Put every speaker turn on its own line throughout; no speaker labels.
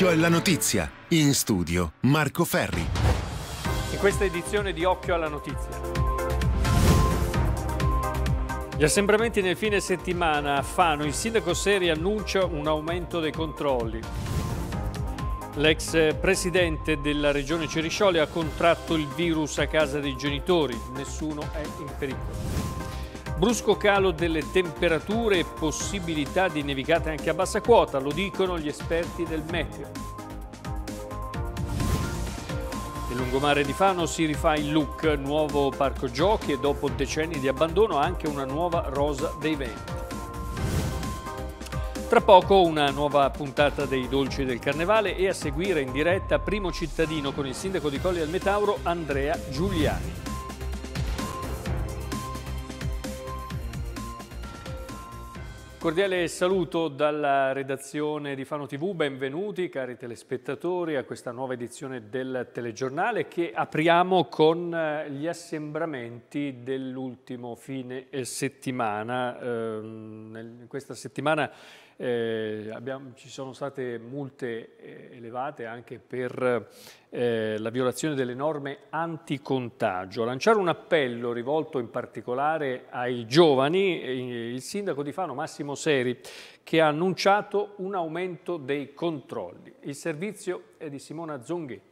Occhio alla notizia. In studio Marco Ferri.
In questa edizione di Occhio alla notizia. Gli assembramenti nel fine settimana a Fano, il sindaco Seri annuncia un aumento dei controlli. L'ex presidente della regione Ceriscioli ha contratto il virus a casa dei genitori, nessuno è in pericolo. Brusco calo delle temperature e possibilità di nevicate anche a bassa quota, lo dicono gli esperti del meteo. Nel lungomare di Fano si rifà il look, nuovo parco giochi e dopo decenni di abbandono anche una nuova rosa dei venti. Tra poco una nuova puntata dei dolci del carnevale e a seguire in diretta Primo Cittadino con il sindaco di Colli del Metauro Andrea Giuliani. Cordiale saluto dalla redazione di Fano TV, benvenuti cari telespettatori a questa nuova edizione del telegiornale che apriamo con eh, gli assembramenti dell'ultimo fine eh, settimana. Eh, questa settimana eh, abbiamo, ci sono state multe eh, elevate anche per eh, la violazione delle norme anticontagio. Lanciare un appello rivolto in particolare ai giovani, eh, il sindaco di Fano Massimo Seri, che ha annunciato un aumento dei controlli. Il servizio
è di Simona Zonghetti.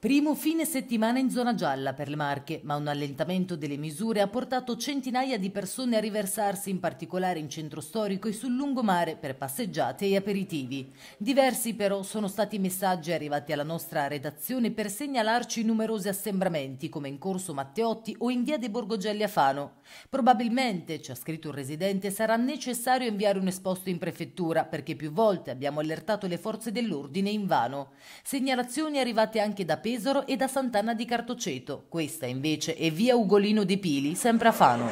Primo fine settimana in zona gialla per le Marche, ma un allentamento delle misure ha portato centinaia di persone a riversarsi in particolare in centro storico e sul lungomare per passeggiate e aperitivi. Diversi però sono stati i messaggi arrivati alla nostra redazione per segnalarci numerosi assembramenti come in Corso Matteotti o in Via dei Borgogelli a Fano. Probabilmente, ci ha scritto un residente, sarà necessario inviare un esposto in prefettura perché più volte abbiamo allertato le forze dell'ordine invano. Segnalazioni arrivate anche da Pesaro e da Sant'Anna di Cartoceto. Questa invece è via Ugolino di Pili, sempre a Fano.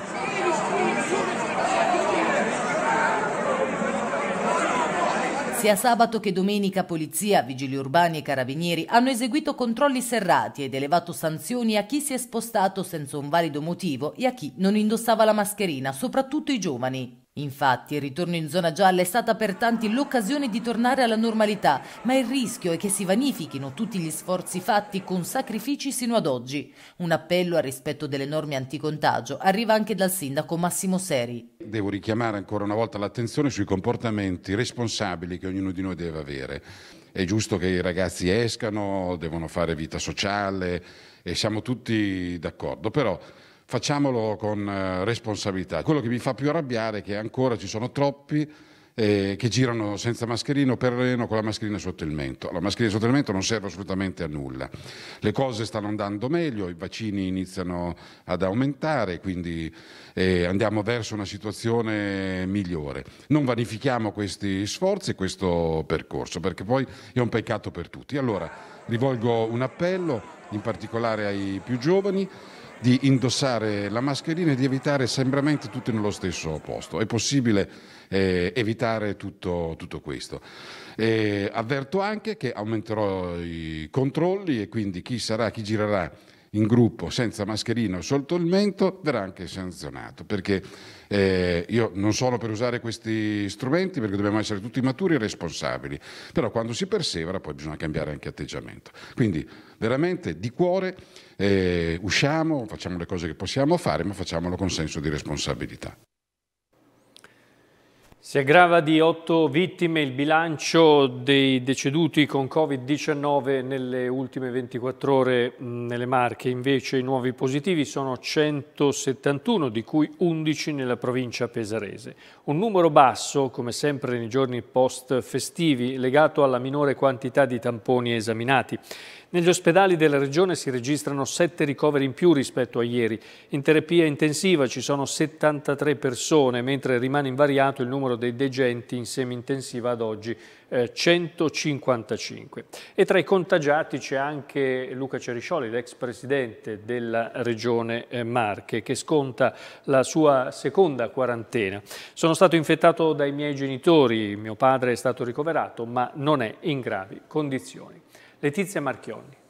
Sia sabato che domenica polizia, vigili urbani e carabinieri hanno eseguito controlli serrati ed elevato sanzioni a chi si è spostato senza un valido motivo e a chi non indossava la mascherina, soprattutto i giovani. Infatti il ritorno in zona gialla è stata per tanti l'occasione di tornare alla normalità, ma il rischio è che si vanifichino tutti gli sforzi fatti con sacrifici sino ad oggi. Un appello al rispetto delle norme anticontagio arriva anche dal sindaco Massimo Seri.
Devo richiamare ancora una volta l'attenzione sui comportamenti responsabili che ognuno di noi deve avere. È giusto che i ragazzi escano, devono fare vita sociale e siamo tutti d'accordo, però facciamolo con eh, responsabilità. Quello che mi fa più arrabbiare è che ancora ci sono troppi eh, che girano senza mascherino per reno con la mascherina sotto il mento. La mascherina sotto il mento non serve assolutamente a nulla. Le cose stanno andando meglio, i vaccini iniziano ad aumentare, quindi eh, andiamo verso una situazione migliore. Non vanifichiamo questi sforzi e questo percorso, perché poi è un peccato per tutti. Allora rivolgo un appello in particolare ai più giovani di indossare la mascherina e di evitare sembramenti tutti nello stesso posto. È possibile eh, evitare tutto, tutto questo. E avverto anche che aumenterò i controlli e quindi chi sarà, chi girerà in gruppo senza mascherina o sotto il mento verrà anche sanzionato. Perché eh, io non sono per usare questi strumenti perché dobbiamo essere tutti maturi e responsabili, però quando si persevera poi bisogna cambiare anche atteggiamento. Quindi veramente di cuore eh, usciamo, facciamo le cose che possiamo fare, ma facciamolo con senso di responsabilità.
Si aggrava di 8 vittime il bilancio dei deceduti con Covid-19 nelle ultime 24 ore mm, nelle Marche. Invece i nuovi positivi sono 171, di cui 11 nella provincia pesarese. Un numero basso, come sempre nei giorni post-festivi, legato alla minore quantità di tamponi esaminati. Negli ospedali della regione si registrano 7 ricoveri in più rispetto a ieri. In terapia intensiva ci sono 73 persone, mentre rimane invariato il numero dei degenti in semi-intensiva ad oggi, eh, 155. E tra i contagiati c'è anche Luca Ceriscioli, l'ex presidente della regione eh, Marche, che sconta la sua seconda quarantena. Sono stato infettato dai miei genitori, mio padre è stato ricoverato, ma non è in gravi condizioni. Letizia Marchionni.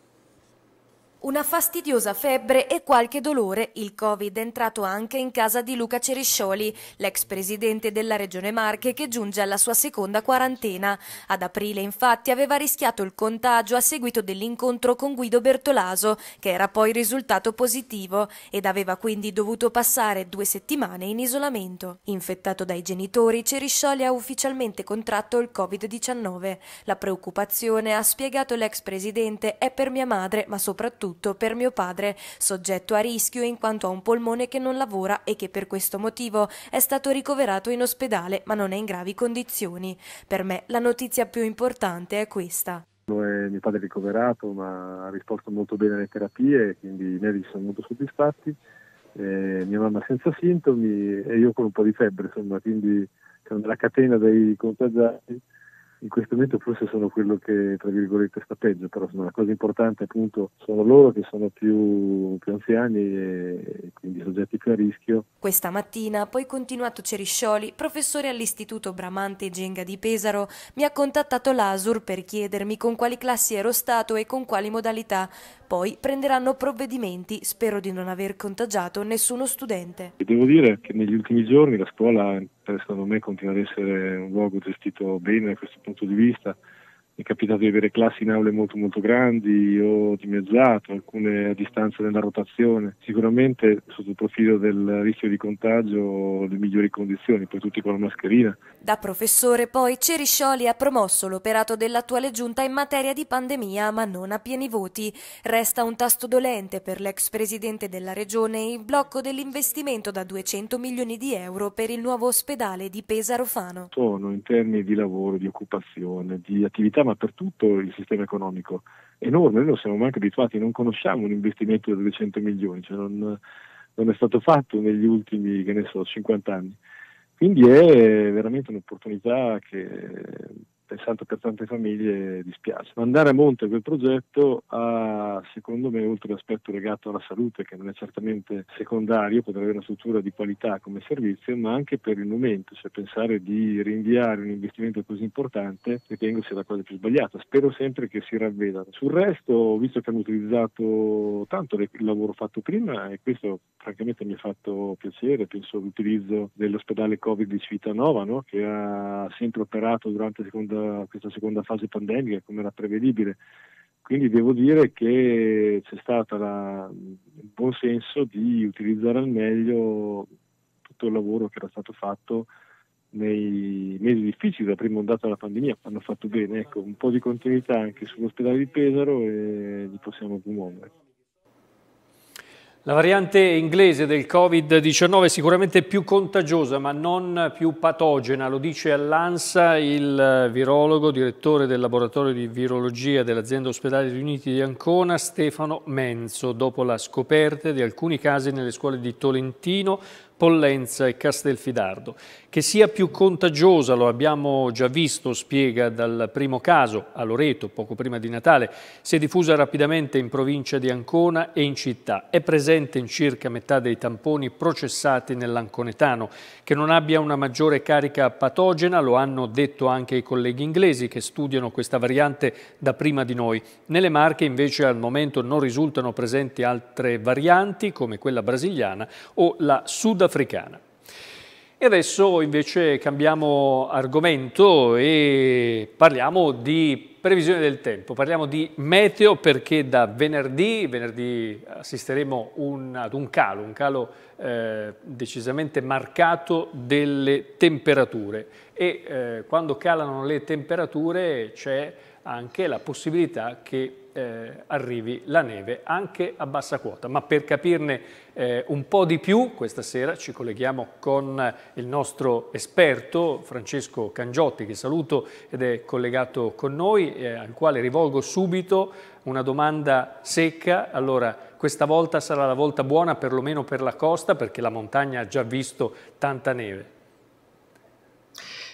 Una fastidiosa febbre e qualche dolore, il Covid è entrato anche in casa di Luca Ceriscioli, l'ex presidente della Regione Marche che giunge alla sua seconda quarantena. Ad aprile infatti aveva rischiato il contagio a seguito dell'incontro con Guido Bertolaso, che era poi risultato positivo ed aveva quindi dovuto passare due settimane in isolamento. Infettato dai genitori, Ceriscioli ha ufficialmente contratto il Covid-19. La preoccupazione, ha spiegato l'ex presidente, è per mia madre, ma soprattutto soprattutto per mio padre, soggetto a rischio in quanto ha un polmone che non lavora e che per questo motivo è stato ricoverato in ospedale ma non è in gravi condizioni. Per me la notizia più importante è questa.
Lo mio padre ricoverato ma ha risposto molto bene alle terapie, quindi i medici sono molto soddisfatti. Eh, mia mamma senza sintomi e io con un po' di febbre, insomma, quindi sono nella catena dei contagiati in questo momento forse sono quello che tra virgolette sta peggio, però insomma, la cosa importante appunto sono loro che sono più, più anziani e quindi soggetti più a rischio.
Questa mattina poi continuato Ceriscioli, professore all'Istituto Bramante Genga di Pesaro, mi ha contattato l'ASUR per chiedermi con quali classi ero stato e con quali modalità poi prenderanno provvedimenti, spero di non aver contagiato nessuno studente.
Devo dire che negli ultimi giorni la scuola, secondo me, continua ad essere un luogo gestito bene da questo punto di vista, è capitato di avere classi in aule molto molto grandi o dimezzato, alcune a distanza nella rotazione. Sicuramente sotto il profilo del rischio di contagio le migliori condizioni, poi tutti con la mascherina.
Da professore poi Ceriscioli ha promosso l'operato dell'attuale giunta in materia di pandemia ma non a pieni voti. Resta un tasto dolente per l'ex presidente della regione il blocco dell'investimento da 200 milioni di euro per il nuovo ospedale di Pesaro Fano.
Sono in termini di lavoro, di occupazione, di attività ma per tutto il sistema economico enorme, noi non siamo mai abituati, non conosciamo un investimento di 200 milioni, cioè non, non, è stato fatto negli ultimi so, 50 anni. Quindi è veramente un'opportunità che pensato per tante famiglie dispiace. Ma andare a monte quel progetto ha, secondo me, oltre all'aspetto legato alla salute, che non è certamente secondario, potrebbe avere una struttura di qualità come servizio, ma anche per il momento, cioè pensare di rinviare un investimento così importante ritengo sia la cosa più sbagliata. Spero sempre che si ravvedano. Sul resto, visto che hanno utilizzato tanto il lavoro fatto prima e questo francamente mi ha fatto piacere, penso all'utilizzo dell'ospedale Covid di Civitanova, no? che ha sempre operato durante la seconda questa, questa seconda fase pandemica, come era prevedibile. Quindi devo dire che c'è stato la, il buon senso di utilizzare al meglio tutto il lavoro che era stato fatto nei mesi difficili della prima ondata della pandemia, hanno fatto bene, ecco, un po' di continuità anche sull'ospedale di Pesaro e li possiamo promuovere.
La variante inglese del Covid-19 è sicuramente più contagiosa ma non più patogena, lo dice all'ANSA il virologo, direttore del laboratorio di virologia dell'azienda ospedale riuniti di Ancona, Stefano Menzo, dopo la scoperta di alcuni casi nelle scuole di Tolentino, Pollenza e Castelfidardo. Che sia più contagiosa, lo abbiamo già visto, spiega dal primo caso a Loreto, poco prima di Natale, si è diffusa rapidamente in provincia di Ancona e in città. È presente in circa metà dei tamponi processati nell'anconetano. Che non abbia una maggiore carica patogena, lo hanno detto anche i colleghi inglesi che studiano questa variante da prima di noi. Nelle Marche invece al momento non risultano presenti altre varianti come quella brasiliana o la sudamericana sudafricana. E adesso invece cambiamo argomento e parliamo di previsione del tempo, parliamo di meteo perché da venerdì, venerdì assisteremo un, ad un calo, un calo eh, decisamente marcato delle temperature e eh, quando calano le temperature c'è anche la possibilità che eh, arrivi la neve anche a bassa quota. Ma per capirne eh, un po' di più, questa sera ci colleghiamo con il nostro esperto Francesco Cangiotti, che saluto ed è collegato con noi, eh, al quale rivolgo subito una domanda secca. Allora, questa volta sarà la volta buona perlomeno per la costa, perché la montagna ha già visto tanta neve.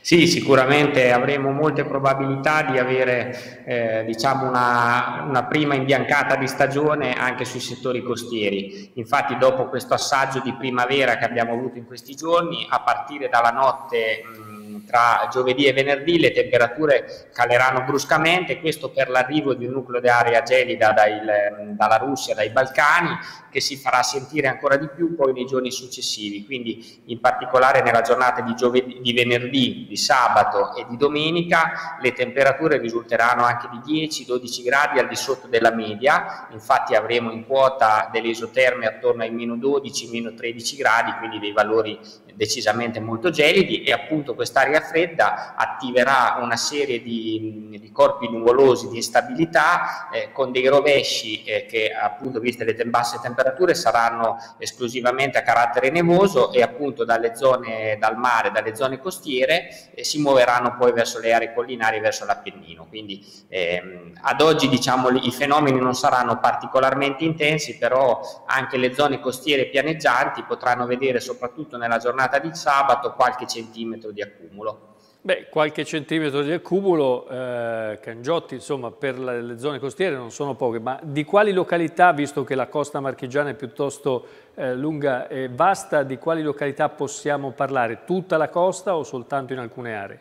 Sì, sicuramente avremo molte probabilità di avere eh, diciamo una, una, prima imbiancata di stagione anche sui settori costieri. Infatti dopo questo assaggio di primavera che abbiamo avuto in questi giorni, a partire dalla notte mh, mm, tra giovedì e venerdì le temperature caleranno bruscamente, questo per l'arrivo di un nucleo di aria gelida dal, mm, dalla Russia, dai Balcani, che si farà sentire ancora di più poi nei giorni successivi. Quindi in particolare nella giornata di, giovedì, di venerdì di sabato e di domenica le temperature risulteranno anche di 10-12 gradi al di sotto della media, infatti avremo in quota delle isoterme attorno ai meno 12, meno 13 gradi, quindi dei valori decisamente molto gelidi e appunto quest'aria fredda attiverà una serie di, di corpi nuvolosi di instabilità eh, con dei rovesci eh, che appunto viste le basse temperature saranno esclusivamente a carattere nevoso e appunto dalle zone dal mare, dalle zone costiere e si muoveranno poi verso le aree collinari verso l'Appennino. Quindi ehm, ad oggi diciamo, i fenomeni non saranno particolarmente intensi, però anche le zone costiere pianeggianti potranno vedere soprattutto nella giornata di sabato qualche centimetro di accumulo.
Beh, qualche centimetro di accumulo, eh, Cangiotti, insomma, per le zone costiere non sono poche, ma di quali località, visto che la costa marchigiana è piuttosto eh, lunga e vasta, di quali località possiamo parlare? Tutta la costa o soltanto in alcune aree?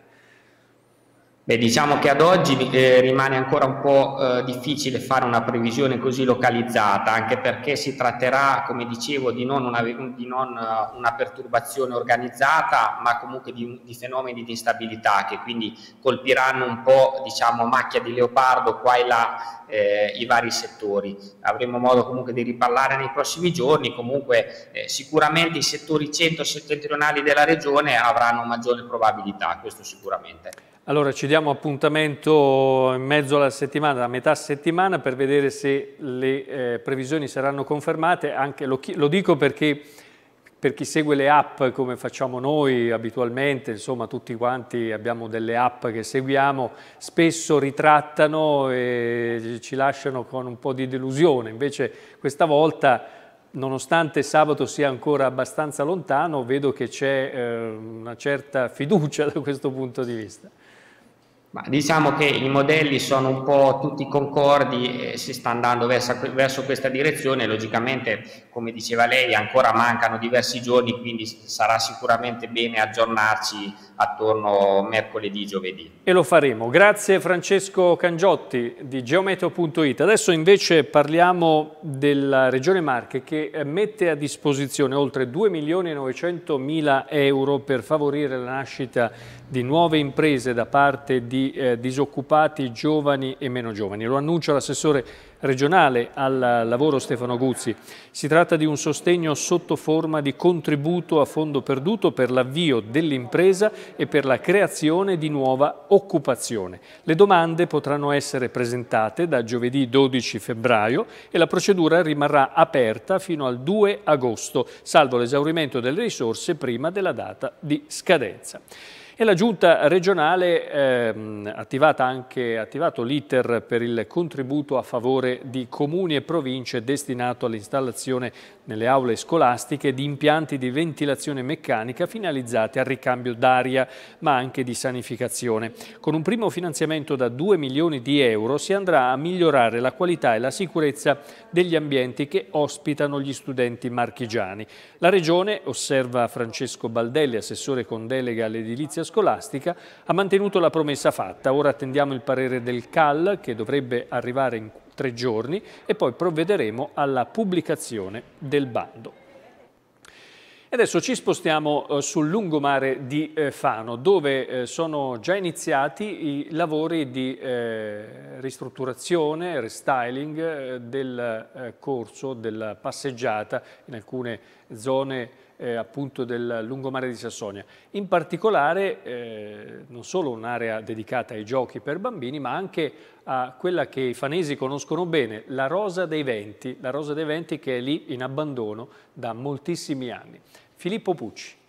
E diciamo che ad oggi eh, rimane ancora un po' eh, difficile fare una previsione così localizzata, anche perché si tratterà, come dicevo, di non una, di non eh, una perturbazione organizzata, ma comunque di, di, fenomeni di instabilità che quindi colpiranno un po', diciamo, macchia di leopardo qua e là eh, i vari settori. Avremo modo comunque di riparlare nei prossimi giorni, comunque eh, sicuramente i settori centro-settentrionali della regione avranno maggiore probabilità, questo sicuramente.
Allora ci diamo appuntamento in mezzo alla settimana, a metà settimana, per vedere se le eh, previsioni saranno confermate. Anche, lo, lo, dico perché per chi segue le app come facciamo noi abitualmente, insomma tutti quanti abbiamo delle app che seguiamo, spesso ritrattano e ci lasciano con un po' di delusione. Invece questa volta, nonostante sabato sia ancora abbastanza lontano, vedo che c'è eh, una certa
fiducia da questo punto di vista. Ma diciamo che i modelli sono un po' tutti concordi e si sta andando verso, verso, questa direzione, logicamente come diceva lei ancora mancano diversi giorni quindi sarà sicuramente bene aggiornarci attorno mercoledì, giovedì.
E lo faremo, grazie Francesco Cangiotti di geometeo.it. Adesso invece parliamo della Regione Marche che eh, mette a disposizione oltre 2 milioni e 900 mila euro per favorire la nascita di nuove imprese da parte di eh, disoccupati giovani e meno giovani. Lo annuncia l'assessore regionale al lavoro Stefano Guzzi. Si tratta di un sostegno sotto forma di contributo a fondo perduto per l'avvio dell'impresa e per la creazione di nuova occupazione. Le domande potranno essere presentate da giovedì 12 febbraio e la procedura rimarrà aperta fino al 2 agosto, salvo l'esaurimento delle risorse prima della data di scadenza. E la Giunta regionale ha ehm, eh, attivato l'iter per il contributo a favore di comuni e province destinato all'installazione nelle aule scolastiche di impianti di ventilazione meccanica finalizzati al ricambio d'aria ma anche di sanificazione. Con un primo finanziamento da 2 milioni di euro si andrà a migliorare la qualità e la sicurezza degli ambienti che ospitano gli studenti marchigiani. La Regione, osserva Francesco Baldelli, assessore con delega all'edilizia scolastica, ha mantenuto la promessa fatta. Ora attendiamo il parere del CAL, che dovrebbe arrivare in tre giorni, e poi provvederemo alla pubblicazione del bando. E adesso ci spostiamo eh, sul lungomare di eh, Fano, dove eh, sono già iniziati i lavori di ristrutturazione, restyling del corso, della passeggiata in alcune zone eh, appunto del lungomare di Sassonia. In particolare eh, non solo un'area dedicata ai giochi per bambini, ma anche a quella che i fanesi conoscono bene, la Rosa dei Venti, la Rosa dei Venti che è lì in abbandono da moltissimi anni. Filippo Pucci.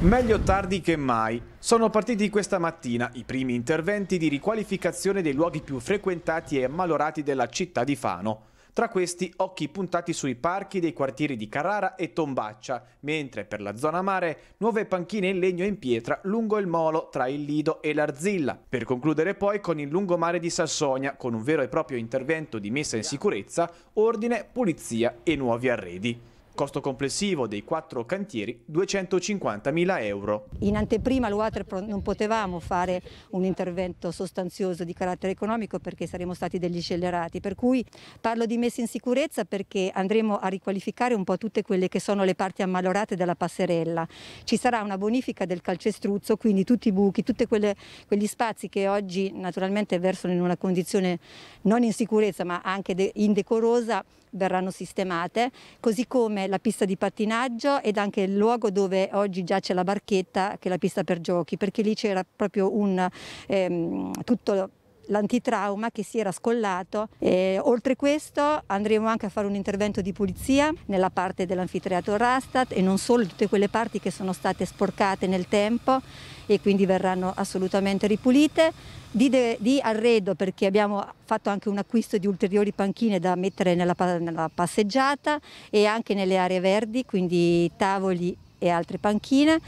Meglio tardi che mai. Sono partiti questa mattina i primi interventi di riqualificazione dei luoghi più frequentati e ammalorati della città di Fano. Tra questi, occhi puntati sui parchi dei quartieri di Carrara e Tombaccia, mentre per la zona mare nuove panchine in legno e in pietra lungo il molo tra il Lido e l'Arzilla. Per concludere poi con il lungomare di Sassonia, con un vero e proprio intervento di messa in sicurezza, ordine, pulizia e nuovi arredi. Costo complessivo dei quattro cantieri 250.000 euro.
In anteprima l'UATER non potevamo fare un intervento sostanzioso di carattere economico perché saremmo stati degli scellerati, per cui parlo di messa in sicurezza perché andremo a riqualificare un po' tutte quelle che sono le parti ammalorate della passerella. Ci sarà una bonifica del calcestruzzo, quindi tutti i buchi, tutti quegli spazi che oggi naturalmente versano in una condizione non in sicurezza ma anche indecorosa, verranno sistemate, così come la pista di pattinaggio ed anche il luogo dove oggi giace la barchetta, che è la pista per giochi, perché lì c'era proprio un, ehm, tutto l'antitrauma che si era scollato. E, oltre questo andremo anche a fare un intervento di pulizia nella parte dell'anfiteatro Rastat e non solo tutte quelle parti che sono state sporcate nel tempo e quindi verranno assolutamente ripulite. Di, de, di, arredo perché abbiamo fatto anche un acquisto di ulteriori panchine da mettere nella, nella passeggiata e anche nelle aree verdi, quindi tavoli e altre panchine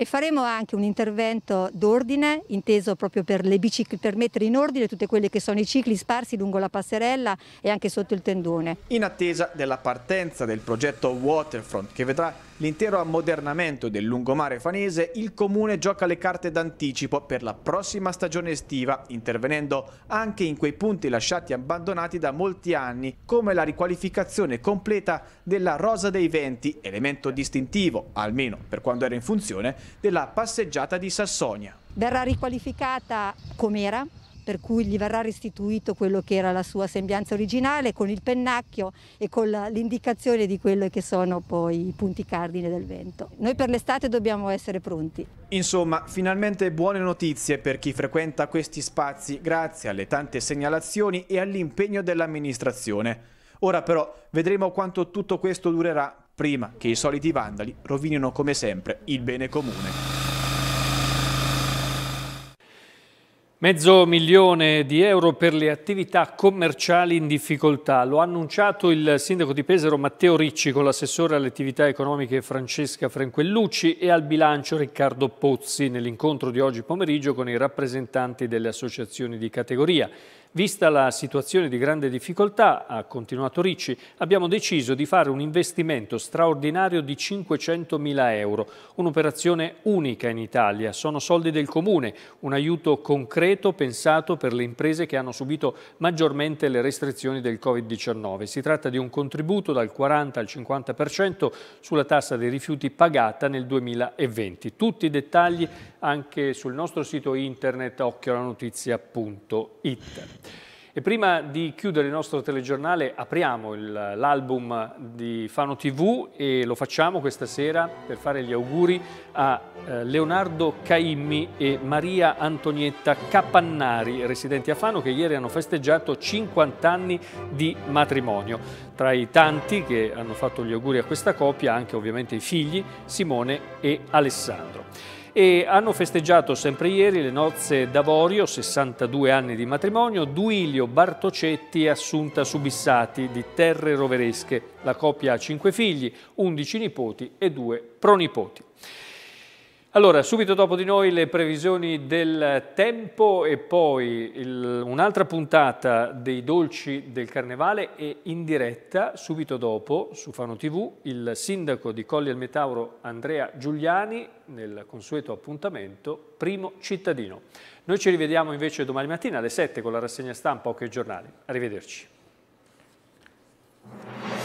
e faremo anche un intervento d'ordine inteso proprio per, le per, mettere in ordine tutte quelle che sono i cicli sparsi lungo la passerella e anche sotto il tendone. In
attesa della partenza del progetto Waterfront che vedrà l'intero ammodernamento del lungomare fanese, il comune gioca le carte d'anticipo per la prossima stagione estiva, intervenendo anche in quei punti lasciati abbandonati da molti anni, come la riqualificazione completa della Rosa dei Venti, elemento distintivo, almeno per quando era in funzione, della passeggiata di Sassonia.
Verrà riqualificata com'era, per cui gli verrà restituito quello che era la sua sembianza originale con il pennacchio e con l'indicazione di quello che sono poi i punti cardine del vento. Noi per l'estate dobbiamo essere pronti.
Insomma, finalmente buone notizie per chi frequenta questi spazi grazie alle tante segnalazioni e all'impegno dell'amministrazione. Ora però vedremo quanto tutto questo durerà prima che i soliti vandali rovinino come sempre il
bene comune. Mezzo milione di euro per le attività commerciali in difficoltà. Lo ha annunciato il sindaco di Pesaro Matteo Ricci con l'assessore alle attività economiche Francesca Franquellucci e al bilancio Riccardo Pozzi nell'incontro di oggi pomeriggio con i rappresentanti delle associazioni di categoria. Vista la situazione di grande difficoltà, ha continuato Ricci, abbiamo deciso di fare un investimento straordinario di 500.000 euro, un'operazione unica in Italia. Sono soldi del Comune, un aiuto concreto pensato per le imprese che hanno subito maggiormente le restrizioni del Covid-19. Si tratta di un contributo dal 40 al 50% sulla tassa dei rifiuti pagata nel 2020. Tutti i dettagli anche sul nostro sito internet occhiolanotizia.it. E prima di chiudere il nostro telegiornale apriamo l'album di Fano TV e lo facciamo questa sera per fare gli auguri a eh, Leonardo Caimmi e Maria Antonietta Capannari, residenti a Fano, che ieri hanno festeggiato 50 anni di matrimonio. Tra i tanti che hanno fatto gli auguri a questa coppia anche ovviamente i figli Simone e Alessandro e hanno festeggiato sempre ieri le nozze d'Avorio, 62 anni di matrimonio, Duilio Bartocetti e Assunta Subissati di Terre Roveresche. La coppia ha 5 figli, 11 nipoti e 2 pronipoti. Allora, subito dopo di noi le previsioni del tempo e poi un'altra puntata dei dolci del carnevale e in diretta, subito dopo, su Fano TV, il sindaco di Colli al Metauro Andrea Giuliani nel consueto appuntamento Primo Cittadino. Noi ci rivediamo invece domani mattina alle 7 con la rassegna stampa Occhio ai Giornali. Arrivederci.